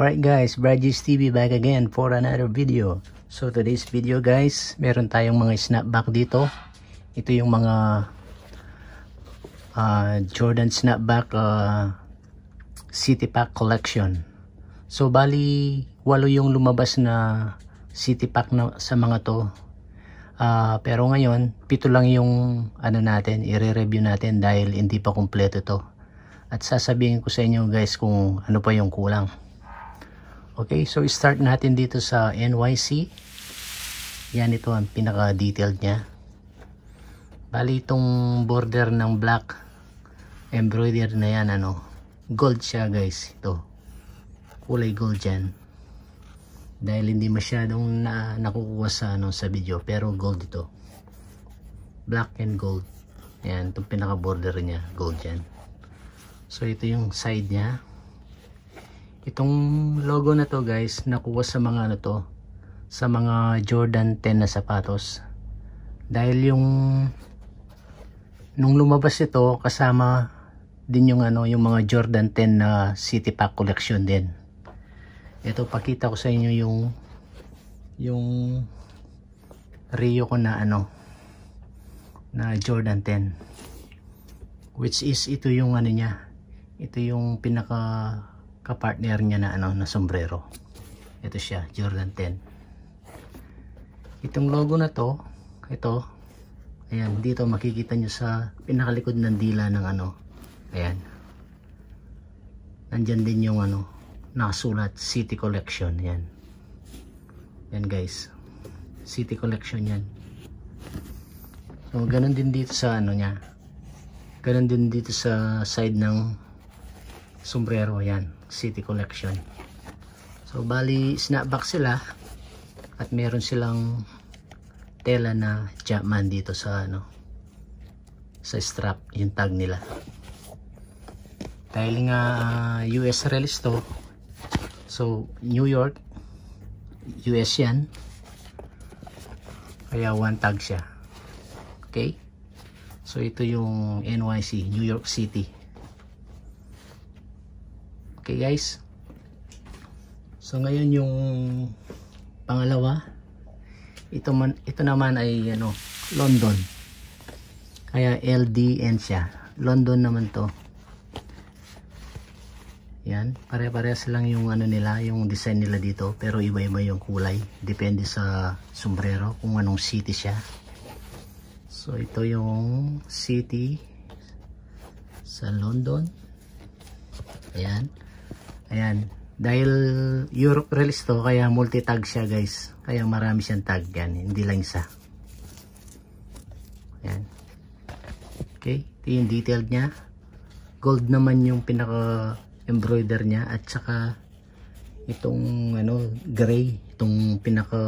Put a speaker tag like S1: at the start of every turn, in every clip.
S1: Alright guys, Bridges TV back again for another video. So today's video guys, meron tayong mga snapback dito. Ito yung mga uh, Jordan snapback uh, city pack collection. So bali, walo yung lumabas na city pack na, sa mga to. Uh, pero ngayon, pito lang yung ano natin, i-review natin dahil hindi pa kumpleto to. At sasabihin ko sa inyo guys kung ano pa yung kulang. Okay, so start natin dito sa NYC. Yan ito ang pinaka-detailed niya. Bali itong border ng black embroider na yan ano, gold siya guys, ito. Kulay gold yan. Dahil hindi masyadong na, nakukuha sa ano sa video, pero gold ito. Black and gold. Yan, itong pinaka-border niya, gold yan. So ito yung side niya. Itong logo na to guys, nakuha sa mga ano to, sa mga Jordan 10 na sapatos. Dahil yung nung lumabas ito kasama din yung ano yung mga Jordan 10 na City Pack collection din. Ito pakita ko sa inyo yung yung Rio ko na ano na Jordan 10 which is ito yung ano niya ito yung pinaka kapartner niya na ano na sombrero ito siya Jordan 10 itong logo na to ito ayan dito makikita nyo sa pinakalikod ng dila ng ano ayan nandyan din yung ano nasulat city collection yan yan guys city collection yan so ganun din dito sa ano niya. ganun din dito sa side ng sombrero yan city collection so bali snapback sila at meron silang tela na Japman dito sa ano sa strap yung tag nila dahil nga uh, US release to so New York US yan kaya one tag siya okay so ito yung NYC New York City Okay guys. So ngayon yung pangalawa. Ito man ito naman ay ano, London. Kaya LDN siya. London naman 'to. Yan, pare-parehas lang yung ano nila, yung design nila dito, pero iba-iba yung kulay, depende sa sombrero kung anong city siya. So ito yung city sa London. Ayan. Ayan. Dahil Europe release to, kaya multi-tag siya guys. Kaya marami siyang tag yan. Hindi lang isa. Ayan. Okay. Ito yung detailed niya. Gold naman yung pinaka-embroider niya. At saka itong ano, gray. Itong pinaka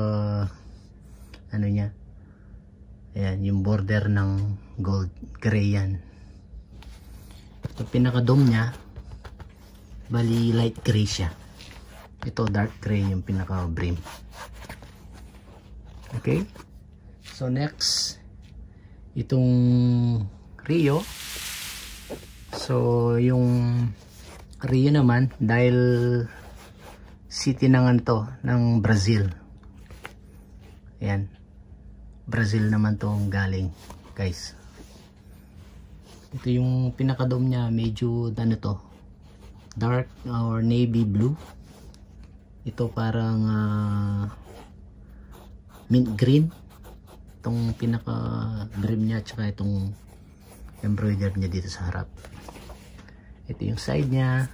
S1: ano niya. Ayan. Yung border ng gold. Gray yan. Itong pinaka-dome niya Bali, light gray siya. Ito, dark gray yung pinaka-brim. Okay? So, next, itong Rio. So, yung Rio naman, dahil city na nga to, ng Brazil. Ayan. Brazil naman tong galing, guys. Ito yung pinaka-dome niya, medyo ano to, dark or navy blue ito parang uh, mint green itong pinaka brim niya tsaka itong embroider niya dito sa harap ito yung side niya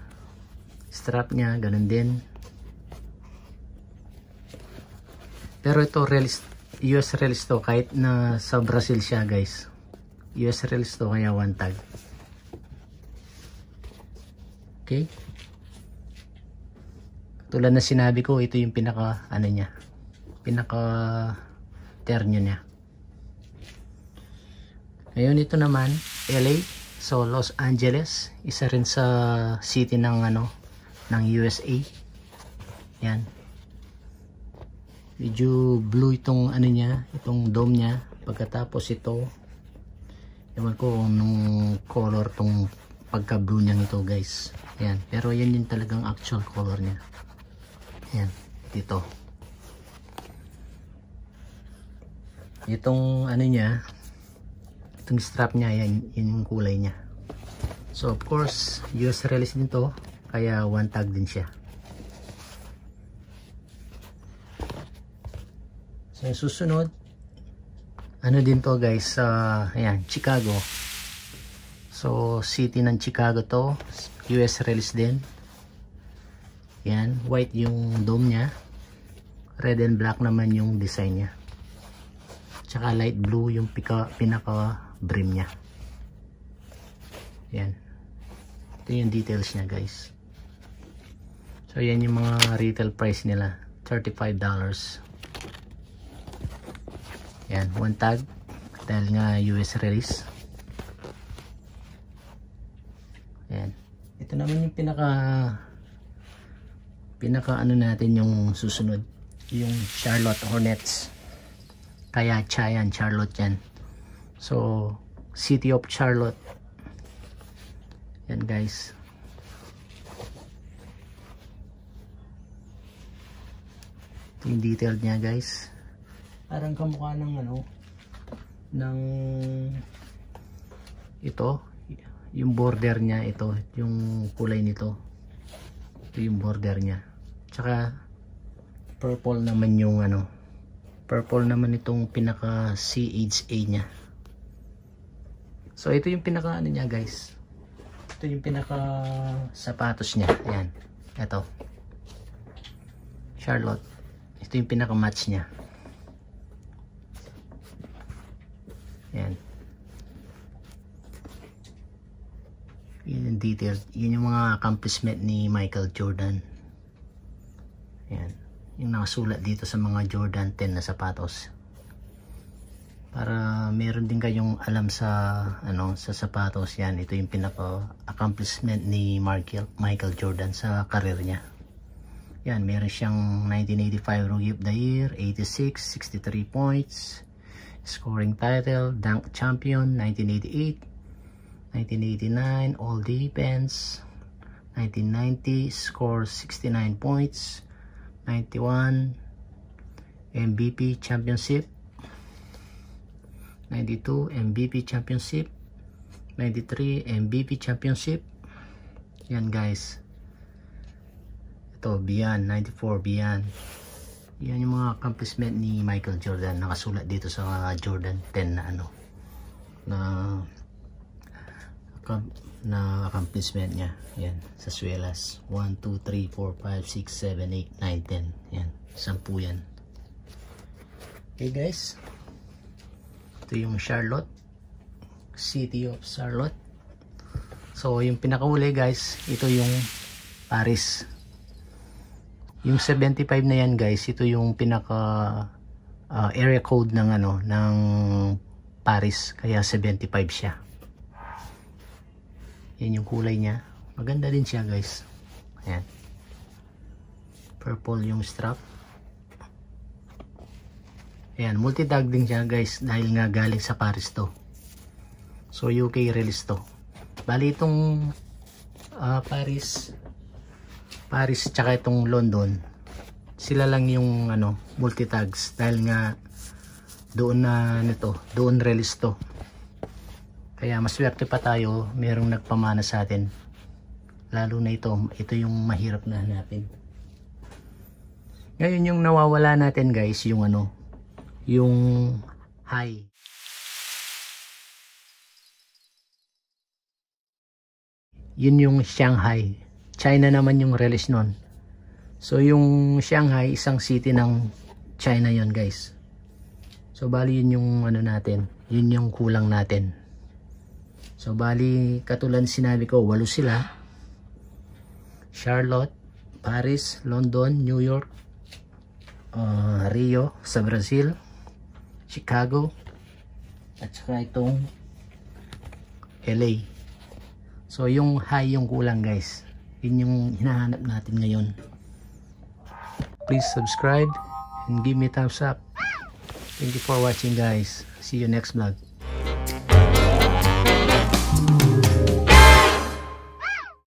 S1: strap niya ganun din pero ito realist, US rails to kahit na sa Brazil siya guys US rails to kaya one tag Okay? Tulad na sinabi ko, ito yung pinaka ano niya. Pinaka ternyo niya. Ngayon ito naman, LA. So Los Angeles, isa rin sa city ng ano ng USA. Yan. Medyo blue itong ano niya, itong dome niya. Pagkatapos ito, ewan ko nung color tong pagka blue niya nito, guys yan pero yan din talagang actual color niya yan dito itong ano niya itong strap niya yan, yan yung kulay niya so of course US release din to kaya one tag din siya so susunod ano din to guys uh, ayan Chicago So, city ng Chicago to. US release din. Yan. White yung dome niya. Red and black naman yung design niya. Tsaka light blue yung pinaka brim niya. Yan. Ito yung details niya guys. So, yan yung mga retail price nila. $35. Yan. One tag. Dahil nga US release. Ayan. Ito naman yung pinaka pinaka ano natin yung susunod. Yung Charlotte Hornets. Kaya Chayan, Charlotte yan. So, City of Charlotte. Yan guys. Ito yung detailed niya guys. Parang kamukha ng ano ng ito yung border niya ito yung kulay nito ito yung border niya tsaka purple naman yung ano purple naman itong pinaka CHA niya so ito yung pinaka ano niya guys ito yung pinaka sapatos niya ayan ito Charlotte ito yung pinaka match niya ayan Yun yung details. Yun yung mga accomplishment ni Michael Jordan. Ayan. Yung nakasulat dito sa mga Jordan 10 na sapatos. Para meron din kayong alam sa ano sa sapatos yan. Ito yung pinaka accomplishment ni Michael, Michael Jordan sa karir niya. Yan, meron siyang 1985 Rookie of the Year, 86, 63 points, scoring title, dunk champion, 1988, 1989 all defense 1990 score 69 points 91 MVP championship 92 MVP championship 93 MVP championship yan guys ito Bian 94 Bian yan yung mga accomplishment ni Michael Jordan nakasulat dito sa Jordan 10 na ano na na accomplishment niya. Yan, sa Suelas. 1, 2, 3, 4, 5, 6, 7, 8, 9, 10. Yan, 10 yan. Okay guys. Ito yung Charlotte. City of Charlotte. So, yung pinakauli guys, ito yung Paris. Yung 75 na yan guys, ito yung pinaka uh, area code ng ano ng Paris kaya 75 siya. Yan yung kulay niya. Maganda din siya guys. Ayan. Purple yung strap. Ayan, multi-tag din siya guys dahil nga galing sa Paris to. So UK release to. Bali itong uh, Paris Paris tsaka itong London sila lang yung ano multi-tags dahil nga doon na nito, doon release to. Kaya maswerte pa tayo, merong nagpamana sa atin. Lalo na ito, ito yung mahirap na hanapin. Ngayon yung nawawala natin guys, yung ano, yung high. Yun yung Shanghai. China naman yung release nun. So yung Shanghai, isang city ng China yon guys. So bali yun yung ano natin, yun yung kulang natin. So bali katulad sinabi ko, walo sila. Charlotte, Paris, London, New York, uh, Rio sa Brazil, Chicago, at saka itong LA. So yung high yung kulang guys. Yun yung hinahanap natin ngayon. Please subscribe and give me thumbs up. Thank you for watching guys. See you next vlog.